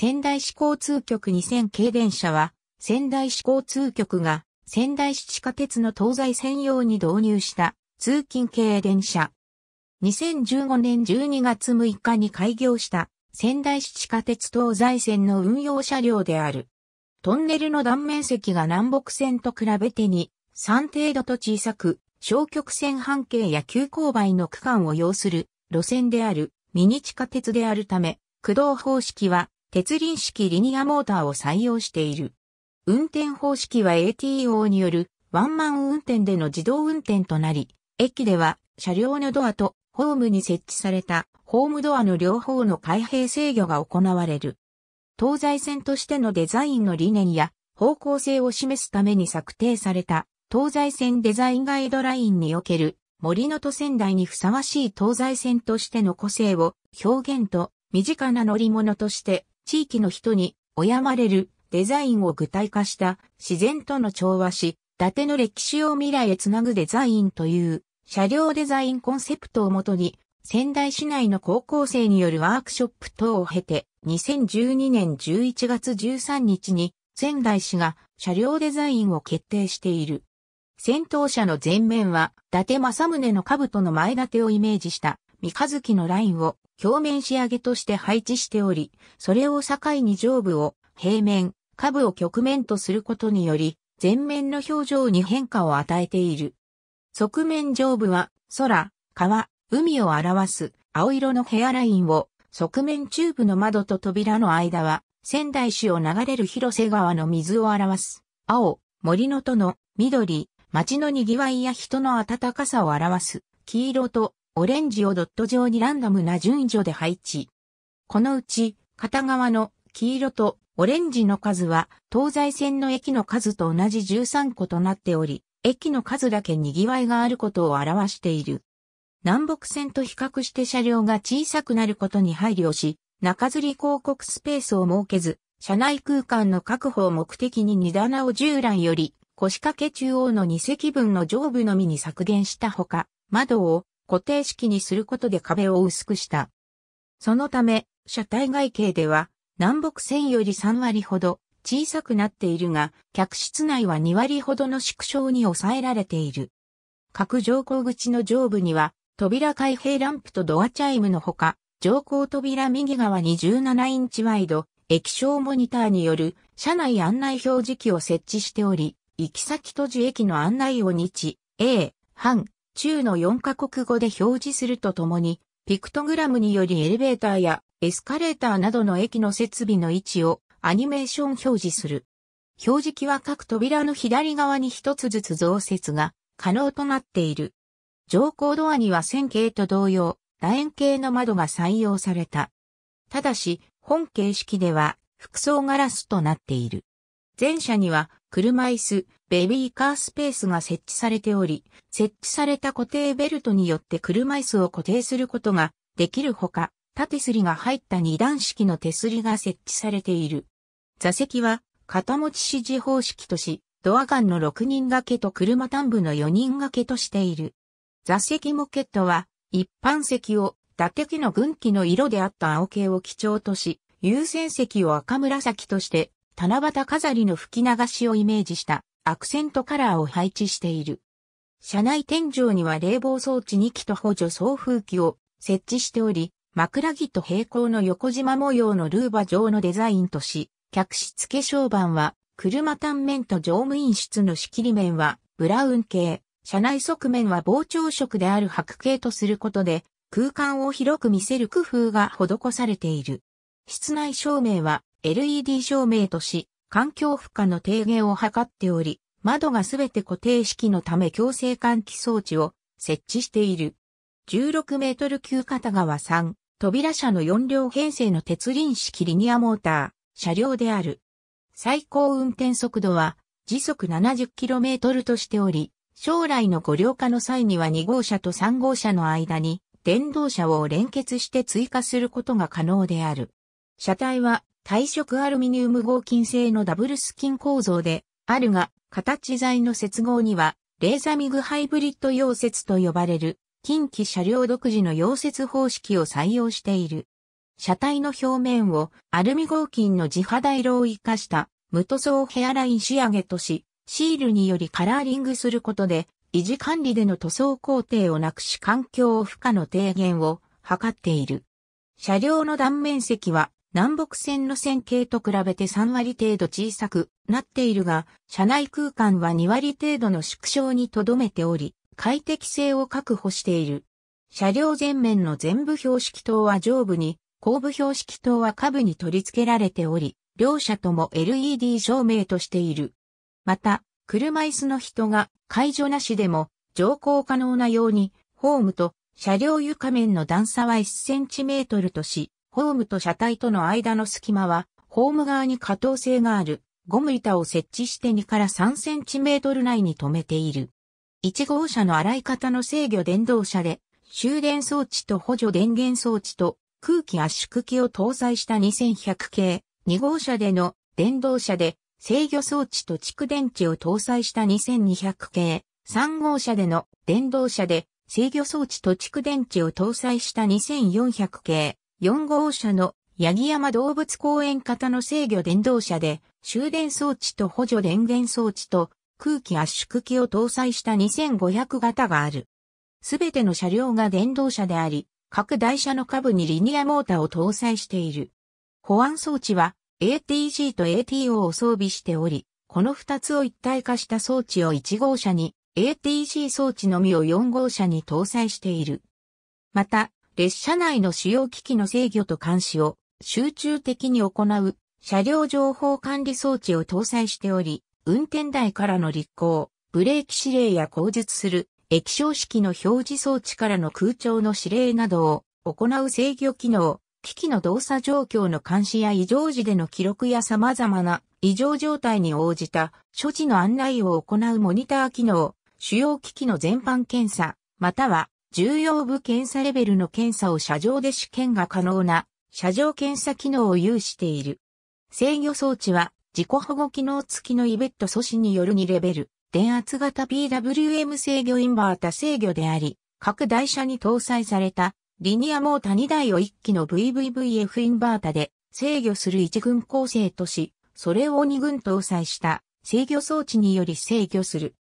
仙台市交通局2000系電車は、仙台市交通局が仙台市地下鉄の東西専用に導入した通勤系電車。2015年12月6日に開業した仙台市地下鉄東西線の運用車両である。トンネルの断面積が南北線と比べてに3程度と小さく、小曲線半径や急勾配の区間を要する路線であるミニ地下鉄であるため、駆動方式は鉄輪式リニアモーターを採用している。運転方式は ATO によるワンマン運転での自動運転となり、駅では車両のドアとホームに設置されたホームドアの両方の開閉制御が行われる。東西線としてのデザインの理念や方向性を示すために策定された東西線デザインガイドラインにおける森の都仙台にふさわしい東西線としての個性を表現と身近な乗り物として地域の人に敬われるデザインを具体化した自然との調和し、伊達の歴史を未来へつなぐデザインという車両デザインコンセプトをもとに仙台市内の高校生によるワークショップ等を経て2012年11月13日に仙台市が車両デザインを決定している。先頭車の前面は伊達政宗の兜の前立てをイメージした三日月のラインを表面仕上げとして配置しており、それを境に上部を平面、下部を曲面とすることにより、前面の表情に変化を与えている。側面上部は空、川、海を表す青色のヘアラインを、側面中部の窓と扉の間は仙台市を流れる広瀬川の水を表す青、森のとの緑、街の賑わいや人の暖かさを表す黄色とオレンジをドット状にランダムな順序で配置。このうち、片側の黄色とオレンジの数は、東西線の駅の数と同じ13個となっており、駅の数だけ賑わいがあることを表している。南北線と比較して車両が小さくなることに配慮し、中吊り広告スペースを設けず、車内空間の確保を目的に2。棚を従来より腰掛け中央の2席分の上部のみに削減したほか、窓を固定式にすることで壁を薄くした。そのため、車体外形では、南北線より3割ほど小さくなっているが、客室内は2割ほどの縮小に抑えられている。各乗降口の上部には、扉開閉ランプとドアチャイムのほか、乗降扉右側に17インチワイド、液晶モニターによる車内案内表示器を設置しており、行き先とじ駅の案内を日、A、半、中の4カ国語で表示するとともに、ピクトグラムによりエレベーターやエスカレーターなどの駅の設備の位置をアニメーション表示する。表示器は各扉の左側に一つずつ増設が可能となっている。乗降ドアには線形と同様、楕円形の窓が採用された。ただし、本形式では服装ガラスとなっている。前者には車椅子、ベビーカースペースが設置されており、設置された固定ベルトによって車椅子を固定することができるほか、縦すりが入った二段式の手すりが設置されている。座席は肩持ち指示方式とし、ドアガンの6人掛けと車端部の4人掛けとしている。座席モケットは一般席を伊達家の軍旗の色であった青系を基調とし、優先席を赤紫として七夕飾りの吹き流しをイメージしたアクセントカラーを配置している。車内天井には冷房装置2機と補助送風機を設置しており、枕木と平行の横縞模様のルーバ状のデザインとし、客室化粧板は車単面と乗務員室の仕切り面はブラウン系、車内側面は膨張色である白系とすることで、空間を広く見せる工夫が施されている。室内照明は LED 照明とし、環境負荷の低減を図っており、窓がすべて固定式のため強制換気装置を設置している。16メートル級片側3、扉車の4両編成の鉄輪式リニアモーター、車両である。最高運転速度は時速 70km としており、将来のご両化の際には2号車と3号車の間に電動車を連結して追加することが可能である。車体は体色アルミニウム合金製のダブルスキン構造で、あるが、形材の接合には、レーザミグハイブリッド溶接と呼ばれる、近畿車両独自の溶接方式を採用している。車体の表面をアルミ合金の自肌色を活かした無塗装ヘアライン仕上げとし、シールによりカラーリングすることで、維持管理での塗装工程をなくし環境負荷の低減を図っている。車両の断面積は南北線路線系と比べて3割程度小さくなっているが、車内空間は2割程度の縮小にとどめており、快適性を確保している。車両前面の全部標識灯は上部に、後部標識灯は下部に取り付けられており、両車とも LED 照明としている。また、車椅子の人が介助なしでも乗降可能なように、ホームと車両床面の段差は1センチメートルとし、ホームと車体との間の隙間は、ホーム側に可動性がある、ゴム板を設置して2から3センチメートル内に止めている。1号車の洗い方の制御電動車で、終電装置と補助電源装置と空気圧縮機を搭載した2100系、2号車での電動車で制御装置と蓄電池を搭載した2200系、3号車での電動車で制御装置と蓄電池を搭載した2400系、4号車の八木山動物公園型の制御電動車で終電装置と補助電源装置と空気圧縮機を搭載した2500型がある。すべての車両が電動車であり、各台車の下部にリニアモーターを搭載している。保安装置は ATG と ATO を装備しており、この2つを一体化した装置を1号車に、ATG 装置のみを4号車に搭載している。また、列車内の主要機器の制御と監視を集中的に行う車両情報管理装置を搭載しており、運転台からの立行、ブレーキ指令や口述する液晶式の表示装置からの空調の指令などを行う制御機能、機器の動作状況の監視や異常時での記録や様々な異常状態に応じた処置の案内を行うモニター機能、主要機器の全般検査、または重要部検査レベルの検査を車上で試験が可能な車上検査機能を有している。制御装置は自己保護機能付きのイベット阻止による2レベル、電圧型 PWM 制御インバータ制御であり、各台車に搭載されたリニアモータ2台を1機の VVVF インバータで制御する1軍構成とし、それを2軍搭載した制御装置により制御する。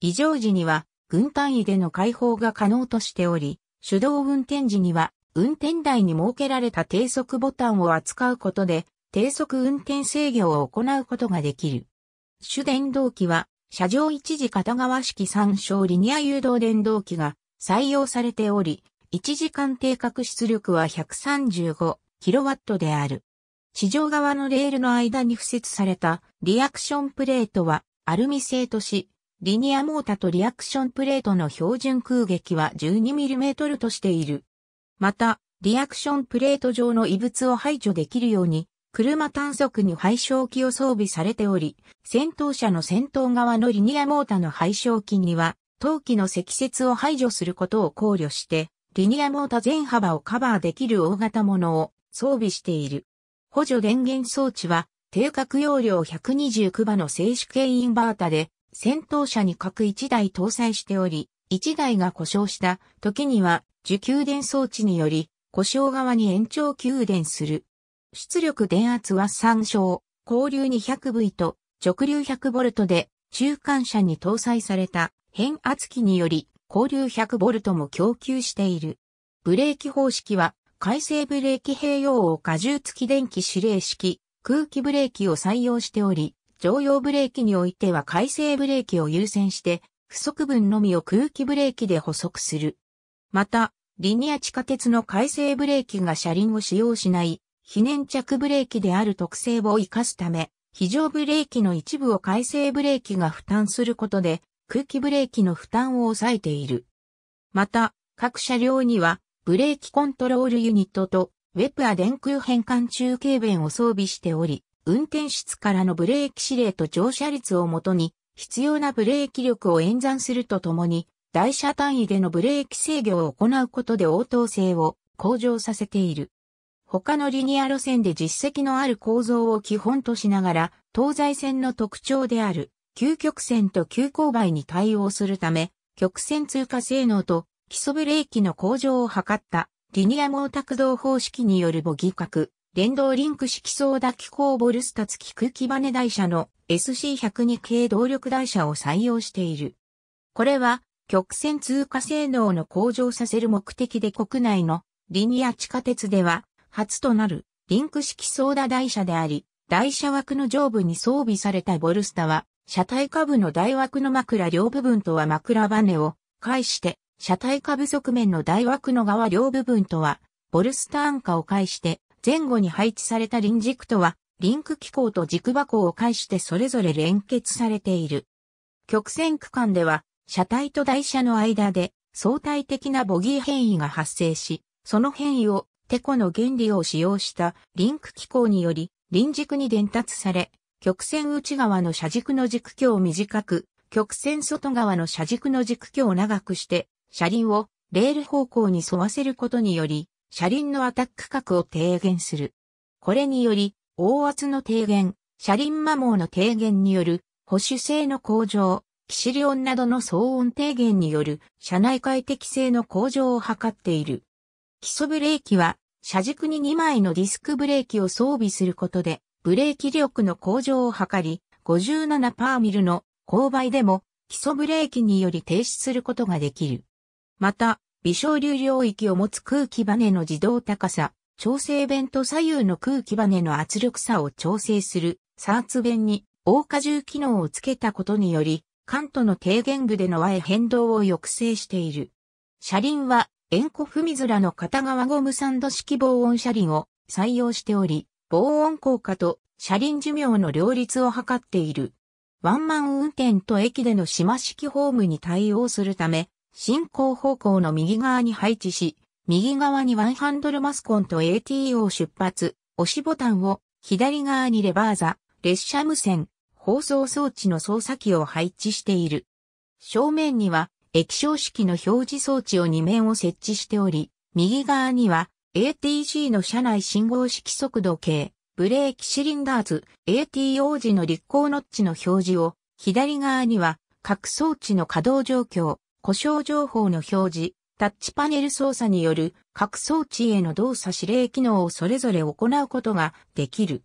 異常時には軍単位での開放が可能としており、手動運転時には、運転台に設けられた低速ボタンを扱うことで、低速運転制御を行うことができる。主電動機は、車上一時片側式参照リニア誘導電動機が採用されており、1時間定格出力は 135kW である。地上側のレールの間に付設されたリアクションプレートはアルミ製とし、リニアモータとリアクションプレートの標準空撃は 12mm としている。また、リアクションプレート上の異物を排除できるように、車単速に排衝器を装備されており、戦闘車の先頭側のリニアモータの排衝器には、陶器の積雪を排除することを考慮して、リニアモータ全幅をカバーできる大型ものを装備している。補助電源装置は、定格容量1 2クバの静止系インバータで、戦闘車に各1台搭載しており、1台が故障した時には受給電装置により故障側に延長給電する。出力電圧は3小、交流 200V と直流 100V で中間車に搭載された変圧器により交流 100V も供給している。ブレーキ方式は回生ブレーキ併用を荷重付き電気指令式空気ブレーキを採用しており、常用ブレーキにおいては回生ブレーキを優先して、不足分のみを空気ブレーキで補足する。また、リニア地下鉄の回生ブレーキが車輪を使用しない、非粘着ブレーキである特性を活かすため、非常ブレーキの一部を回生ブレーキが負担することで、空気ブレーキの負担を抑えている。また、各車両には、ブレーキコントロールユニットと、ウェプア電空変換中継弁を装備しており、運転室からのブレーキ指令と乗車率をもとに、必要なブレーキ力を演算するとともに、台車単位でのブレーキ制御を行うことで応答性を向上させている。他のリニア路線で実績のある構造を基本としながら、東西線の特徴である、急曲線と急勾配に対応するため、曲線通過性能と基礎ブレーキの向上を図った、リニア毛沢道方式によるボギ格、電動リンク式ーダ機構ボルスタ付き空気バネ台車の SC102 系動力台車を採用している。これは曲線通過性能の向上させる目的で国内のリニア地下鉄では初となるリンク式ーダ台車であり、台車枠の上部に装備されたボルスタは、車体下部の台枠の枕両部分とは枕バネを介して、車体下部側面の台枠の側両部分とはボルスタ安価を介して前後に配置された輪軸とは、リンク機構と軸箱を介してそれぞれ連結されている。曲線区間では、車体と台車の間で相対的なボギー変異が発生し、その変異をテコの原理を使用したリンク機構により輪軸に伝達され、曲線内側の車軸の軸距を短く、曲線外側の車軸の軸距を長くして、車輪をレール方向に沿わせることにより、車輪のアタック角を低減する。これにより、大圧の低減、車輪摩耗の低減による保守性の向上、キシリオンなどの騒音低減による車内快適性の向上を図っている。基礎ブレーキは、車軸に2枚のディスクブレーキを装備することで、ブレーキ力の向上を図り、57パーミルの勾配でも基礎ブレーキにより停止することができる。また、微小流領域を持つ空気バネの自動高さ、調整弁と左右の空気バネの圧力差を調整するサーツ弁に大荷重機能をつけたことにより、関東の低限部での和へ変動を抑制している。車輪は、円弧踏み面の片側ゴムサンド式防音車輪を採用しており、防音効果と車輪寿命の両立を図っている。ワンマン運転と駅での島式ホームに対応するため、進行方向の右側に配置し、右側にワンハンドルマスコンと AT o 出発、押しボタンを、左側にレバーザ、列車無線、放送装置の操作機を配置している。正面には液晶式の表示装置を2面を設置しており、右側には a t c の車内信号式速度計、ブレーキシリンダーズ、ATO 時の立行ノッチの表示を、左側には各装置の稼働状況、故障情報の表示、タッチパネル操作による各装置への動作指令機能をそれぞれ行うことができる。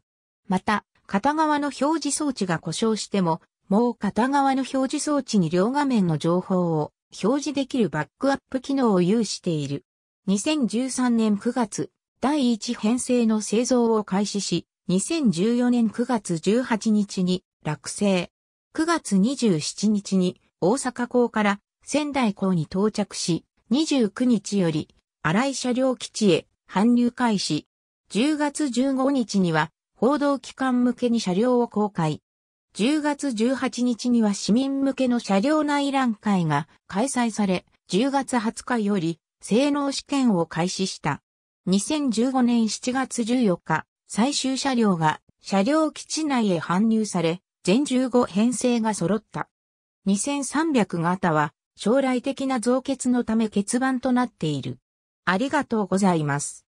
また、片側の表示装置が故障しても、もう片側の表示装置に両画面の情報を表示できるバックアップ機能を有している。2013年9月、第1編成の製造を開始し、2014年9月18日に落成。9月27日に大阪港から仙台港に到着し、29日より、荒井車両基地へ搬入開始。10月15日には、報道機関向けに車両を公開。10月18日には市民向けの車両内覧会が開催され、10月20日より、性能試験を開始した。2015年7月14日、最終車両が車両基地内へ搬入され、全15編成が揃った。2300型は将来的な増血のため欠番となっている。ありがとうございます。